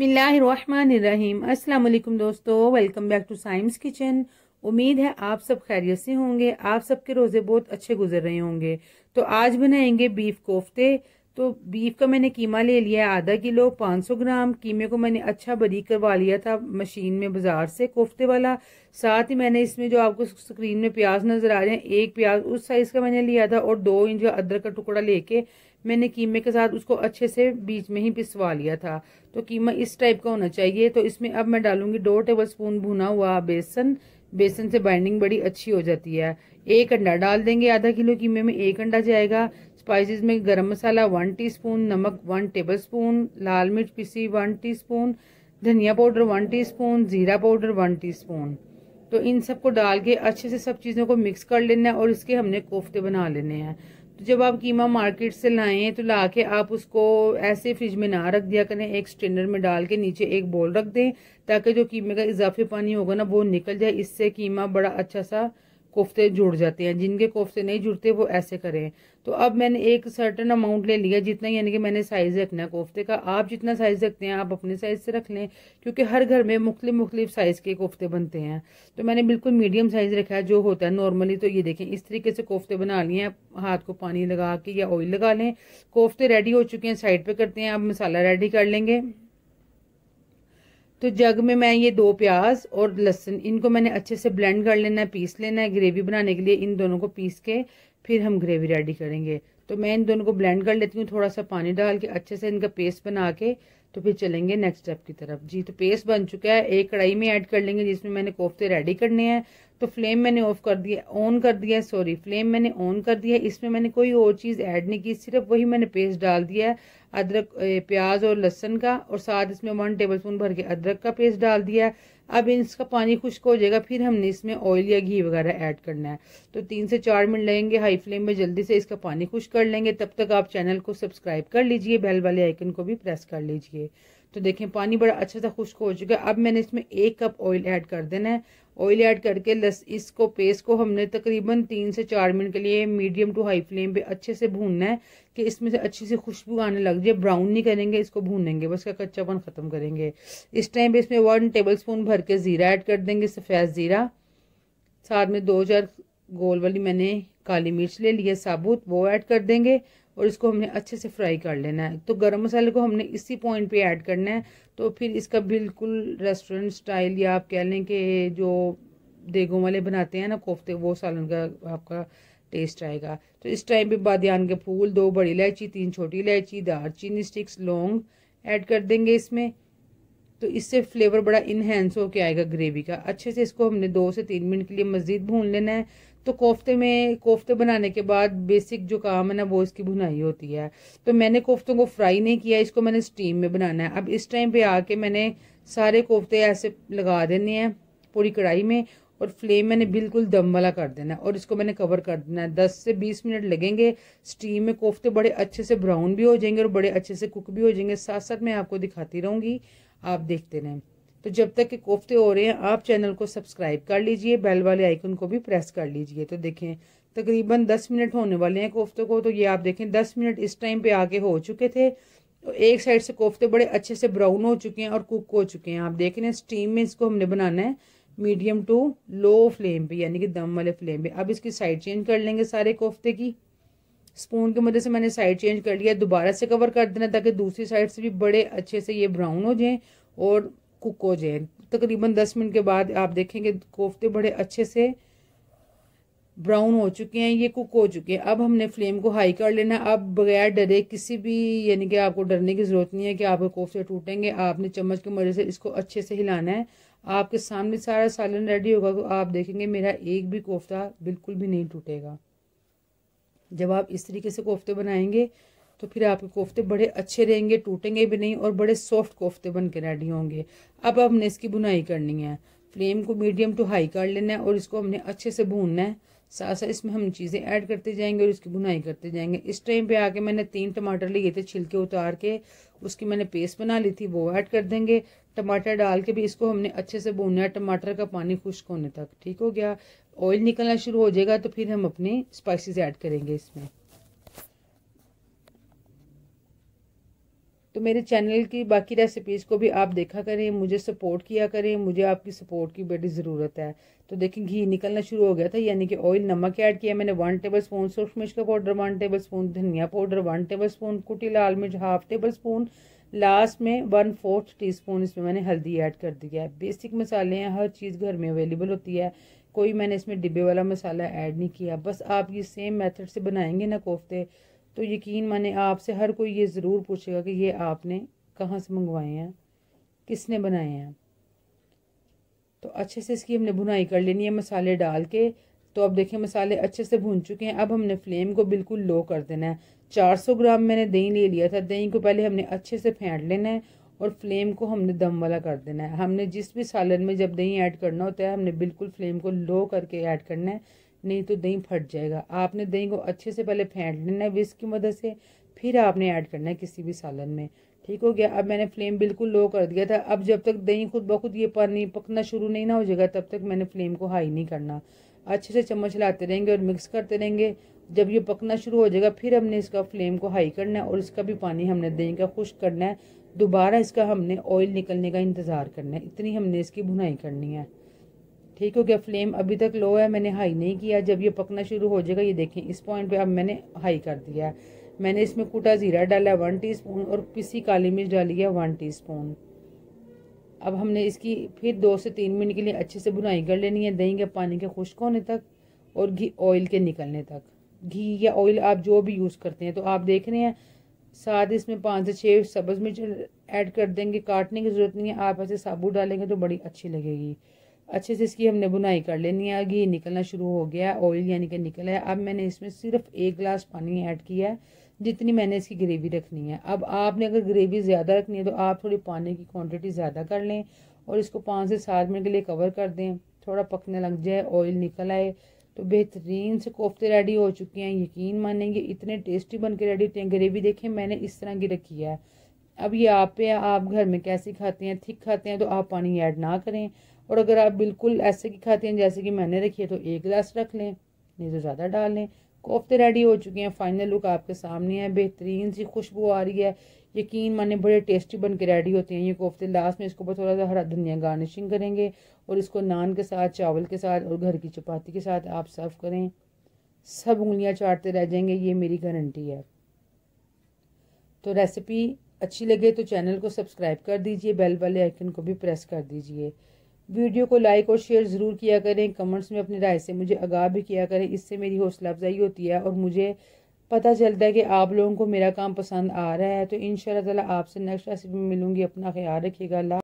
बिसमीम् अल्लाम दोस्तों welcome back to science kitchen उम्मीद है आप सब खैरियत से होंगे आप सबके रोज़े बहुत अच्छे गुजर रहे होंगे तो आज बनाएंगे बीफ कोफ्ते तो बीफ का मैंने कीमा ले लिया है आधा किलो 500 ग्राम कीमे को मैंने अच्छा बरीक करवा लिया था मशीन में बाज़ार से कोफ्ते वाला साथ ही मैंने इसमें जो आपको स्क्रीन में प्याज नज़र आ रहे हैं एक प्याज उस साइज़ का मैंने लिया था और दो इंच अदरक का टुकड़ा लेके मैंने कीमे के साथ उसको अच्छे से बीच में ही पिसवा लिया था तो कीमा इस टाइप का होना चाहिए तो इसमें अब मैं डालूंगी दो टेबल स्पून भुना हुआ बेसन बेसन से बाइंडिंग बड़ी अच्छी हो जाती है एक अंडा डाल देंगे आधा किलो कीमे में एक अंडा जाएगा स्पाइसेस में गरम मसाला वन टीस्पून नमक वन टेबलस्पून लाल मिर्च पिसी वन टीस्पून धनिया पाउडर वन टीस्पून जीरा पाउडर वन टीस्पून तो इन सबको डाल के अच्छे से सब चीज़ों को मिक्स कर लेना है और इसके हमने कोफ्ते बना लेने हैं तो जब आप कीमा मार्केट से लाएं तो ला के आप उसको ऐसे फ्रिज में ना रख दिया करें एक स्टेनर में डाल के नीचे एक बोल रख दें ताकि जो कीमे का इजाफी पानी होगा ना वो निकल जाए इससे कीमा बड़ा अच्छा सा कोफ्ते जुड़ जाते हैं जिनके कोफ्ते नहीं जुड़ते वो ऐसे करें तो अब मैंने एक सर्टन अमाउंट ले लिया जितना यानी कि मैंने साइज़ रखना है कोफ्ते का आप जितना साइज़ रखते हैं आप अपने साइज़ से रख लें क्योंकि हर घर में मुख्तु मुख्तलिफ साइज़ के कोफ्ते बनते हैं तो मैंने बिल्कुल मीडियम साइज़ रखा है जो होता है नॉर्मली तो ये देखें इस तरीके से कोफ्ते बना लिए हैं हाथ को पानी लगा के या ऑयल लगा लें कोफ्ते रेडी हो चुके हैं साइड पर करते हैं आप मसाला रेडी कर लेंगे तो जग में मैं ये दो प्याज और लहसुन इनको मैंने अच्छे से ब्लेंड कर लेना है पीस लेना है ग्रेवी बनाने के लिए इन दोनों को पीस के फिर हम ग्रेवी रेडी करेंगे तो मैं इन दोनों को ब्लेंड कर लेती हूँ थोड़ा सा पानी डाल के अच्छे से इनका पेस्ट बना के तो फिर चलेंगे नेक्स्ट स्टेप की तरफ जी तो पेस्ट बन चुका है एक कढ़ाई में ऐड कर लेंगे जिसमें मैंने कोफ्ते रेडी करने हैं तो फ्लेम मैंने ऑफ कर दिया ऑन कर दिया सॉरी फ्लेम मैंने ऑन कर दिया इसमें मैंने कोई और चीज़ ऐड नहीं की सिर्फ वही मैंने पेस्ट डाल दिया है अदरक प्याज और लहसन का और साथ इसमें वन टेबल स्पून भर के अदरक का पेस्ट डाल दिया है अब इसका पानी खुश्क हो जाएगा फिर हमने इसमें ऑयल या घी वगैरह ऐड करना है तो तीन से चार मिनट लगेंगे हाई फ्लेम में जल्दी से इसका पानी खुश कर लेंगे तब तक आप चैनल को सब्सक्राइब कर लीजिए बेल वाले आइकन को भी प्रेस कर लीजिए तो देखें पानी बड़ा अच्छा सा खुश्क हो चुका है अब मैंने इसमें एक कप ऑयल ऐड कर देना है ऑयल ऐड करके लस इसको पेस्ट को हमने तकरीबन तीन से चार मिनट के लिए मीडियम टू हाई फ्लेम पे अच्छे से भूनना है कि इसमें से अच्छी सी खुशबू आने लग जाए ब्राउन नहीं करेंगे इसको भूनेंगे बस का कच्चापन ख़त्म करेंगे इस टाइम पे इसमें वन टेबल स्पून भर के ज़ीरा ऐड कर देंगे सफ़ेद ज़ीरा साथ में दो चार गोल वाली मैंने काली मिर्च ले लिया साबुत वो ऐड कर देंगे और इसको हमने अच्छे से फ्राई कर लेना है तो गरम मसाले को हमने इसी पॉइंट पे ऐड करना है तो फिर इसका बिल्कुल रेस्टोरेंट स्टाइल या आप कह लें कि जो देगों वाले बनाते हैं ना कोफ्ते वो सालन का आपका टेस्ट आएगा तो इस टाइम पे बादियान के फूल दो बड़ी इलायची तीन छोटी इलायची दार चीनी स्टिक्स लौंग ऐड कर देंगे इसमें तो इससे फ्लेवर बड़ा इन्हेंस के आएगा ग्रेवी का अच्छे से इसको हमने दो से तीन मिनट के लिए मज़ीद भून लेना है तो कोफ्ते में कोफ्ते बनाने के बाद बेसिक जो काम है ना वो इसकी भुनाई होती है तो मैंने कोफ्तों को फ्राई नहीं किया इसको मैंने स्टीम में बनाना है अब इस टाइम पे आके मैंने सारे कोफ्ते ऐसे लगा देने हैं पूरी कढ़ाई में और फ्लेम मैंने बिल्कुल दम वाला कर देना है और इसको मैंने कवर कर देना है दस से बीस मिनट लगेंगे स्टीम में कोफ्ते बड़े अच्छे से ब्राउन भी हो जाएंगे और बड़े अच्छे से कुक भी हो जाएंगे साथ साथ मैं आपको दिखाती रहूँगी आप देखते रहें तो जब तक के कोफ्ते हो रहे हैं आप चैनल को सब्सक्राइब कर लीजिए बेल वाले आइकन को भी प्रेस कर लीजिए तो देखें तकरीबन दस मिनट होने वाले हैं कोफ्ते को तो ये आप देखें दस मिनट इस टाइम पे आके हो चुके थे तो एक साइड से कोफ्ते बड़े अच्छे से ब्राउन हो चुके हैं और कुक हो चुके हैं आप देख रहे हैं स्टीम में इसको हमने बनाना है मीडियम टू लो फ्लेम पर यानी कि दम वाले फ्लेम पर अब इसकी साइड चेंज कर लेंगे सारे कोफ्ते की स्पून की मदद से मैंने साइड चेंज कर लिया दोबारा से कवर कर देना ताकि दूसरी साइड से भी बड़े अच्छे से ये ब्राउन हो जाए और कुक हो जाए तकरीबन दस मिनट के बाद आप देखेंगे कोफ्ते बड़े अच्छे से ब्राउन हो चुके हैं ये कुक हो चुके हैं अब हमने फ्लेम को हाई कर लेना अब बगैर डरे किसी भी यानी कि आपको डरने की ज़रूरत नहीं है कि आपके कोफ्ते टूटेंगे आपने चम्मच की मदद से इसको अच्छे से हिलाना है आपके सामने सारा सालन रेडी होगा तो आप देखेंगे मेरा एक भी कोफ्ता बिल्कुल भी नहीं टूटेगा जब आप इस तरीके से कोफ्ते बनाएंगे तो फिर आपके कोफ्ते बड़े अच्छे रहेंगे टूटेंगे भी नहीं और बड़े सॉफ्ट कोफ्ते बन के रेडी होंगे अब हमने इसकी बुनाई करनी है फ्लेम को मीडियम टू हाई कर लेना है और इसको हमने अच्छे से भूनना है साथ साथ इसमें हम चीज़ें ऐड करते जाएंगे और इसकी बुनाई करते जाएंगे इस टाइम पे आके मैंने तीन टमाटर लिए थे छिलके उतार के उसकी मैंने पेस्ट बना ली थी वो ऐड कर देंगे टमाटर डाल के भी इसको हमने अच्छे से भुना है टमाटर का पानी खुश्क होने तक ठीक हो गया ऑयल निकलना शुरू हो जाएगा तो फिर हम अपने स्पाइसिस ऐड करेंगे इसमें तो मेरे चैनल की बाकी रेसिपीज़ को भी आप देखा करें मुझे सपोर्ट किया करें मुझे आपकी सपोर्ट की बड़ी ज़रूरत है तो देखें घी निकलना शुरू हो गया था यानी कि ऑयल नमक ऐड किया मैंने वन टेबल स्पून सूर्ख मिर्च का पाउडर वन टेबल स्पून धनिया पाउडर वन टेबल स्पून कुटी लाल मिर्च हाफ टेबल स्पून लास्ट में वन फोर्थ टी स्पून इसमें मैंने हल्दी ऐड कर दिया है बेसिक मसाले हैं हर चीज़ घर में अवेलेबल होती है कोई मैंने इसमें डिब्बे वाला मसाला ऐड नहीं किया बस आप ये सेम मेथड से बनाएंगे ना कोफ्ते तो यकीन माने आपसे हर कोई ये ज़रूर पूछेगा कि ये आपने कहाँ से मंगवाए हैं किसने बनाए हैं तो अच्छे से इसकी हमने भुनाई कर लेनी है मसाले डाल के तो अब देखिए मसाले अच्छे से भून चुके हैं अब हमने फ्लेम को बिल्कुल लो कर देना है 400 ग्राम मैंने दही ले लिया था दही को पहले हमने अच्छे से फेंट लेना है और फ्लेम को हमने दम वाला कर देना है हमने जिस भी सालन में जब दही ऐड करना होता है हमने बिल्कुल फ्लेम को लो करके ऐड करना है नहीं तो दही फट जाएगा आपने दही को अच्छे से पहले फेंट लेना है विस्क की मदद से फिर आपने ऐड करना है किसी भी सालन में ठीक हो गया अब मैंने फ्लेम बिल्कुल लो कर दिया था अब जब तक दही खुद ब खुद ये पानी पकना शुरू नहीं ना हो जाएगा तब तक मैंने फ्लेम को हाई नहीं करना अच्छे से चम्मच लाते रहेंगे और मिक्स करते रहेंगे जब ये पकना शुरू हो जाएगा फिर हमने इसका फ्लेम को हाई करना है और इसका भी पानी हमने दही का खुश्क करना है दोबारा इसका हमने ऑयल निकलने का इंतज़ार करना है इतनी हमने इसकी भुनाई करनी है ठीक हो गया फ्लेम अभी तक लो है मैंने हाई नहीं किया जब ये पकना शुरू हो जाएगा ये देखें इस पॉइंट पे अब मैंने हाई कर दिया है मैंने इसमें कूटा ज़ीरा डाला है वन टी और पिसी काली मिर्च डाली है वन टी अब हमने इसकी फिर दो से तीन मिनट के लिए अच्छे से बुनाई कर लेनी है दही के पानी के खुश्क होने तक और घी ऑयल के निकलने तक घी या ऑयल आप जो भी यूज़ करते हैं तो आप देख रहे हैं साथ इसमें पाँच से छः सब्ज़ मिर्च ऐड कर देंगे काटने की ज़रूरत नहीं है आप ऐसे साबुत डालेंगे तो बड़ी अच्छी लगेगी अच्छे से इसकी हमने बुनाई कर लेनी है घी निकलना शुरू हो गया ऑयल यानी कि निकला है अब मैंने इसमें सिर्फ एक गिलास पानी ऐड किया है जितनी मैंने इसकी ग्रेवी रखनी है अब आपने अगर ग्रेवी ज़्यादा रखनी है तो आप थोड़ी पानी की क्वांटिटी ज़्यादा कर लें और इसको पाँच से सात मिनट के लिए कवर कर दें थोड़ा पकने लग जाए ऑयल निकल आए तो बेहतरीन से कोफ्ते रेडी हो चुके हैं यकीन मानेंगे इतने टेस्टी बन के रेडी होते हैं ग्रेवी देखें मैंने इस तरह की रखी है अब ये आप पे आप घर में कैसे खाते हैं थिक खाते हैं तो आप पानी ऐड ना करें और अगर आप बिल्कुल ऐसे की खाते हैं जैसे कि मैंने रखी है तो एक गिलास रख लें नहीं तो ज़्यादा डाल लें कोफ्ते रेडी हो चुके हैं फाइनल लुक आपके सामने है बेहतरीन सी खुशबू आ रही है यकीन माने बड़े टेस्टी बन के रेडी होते हैं ये कोफ्ते लास्ट में इसको ऊपर थोड़ा सा हरा धनिया गार्निशिंग करेंगे और इसको नान के साथ चावल के साथ और घर की चपाती के साथ आप सर्व करें सब उंगलियाँ चाटते रह जाएंगे ये मेरी गारंटी है तो रेसिपी अच्छी लगे तो चैनल को सब्सक्राइब कर दीजिए बेल वाले आइकन को भी प्रेस कर दीजिए वीडियो को लाइक और शेयर ज़रूर किया करें कमेंट्स में अपनी राय से मुझे आगाह भी किया करें इससे मेरी हौसला अफजाई होती है और मुझे पता चलता है कि आप लोगों को मेरा काम पसंद आ रहा है तो इन शाला आपसे नेक्स्ट रेसिपी में मिलूँगी अपना ख्याल रखिएगा अल्लाह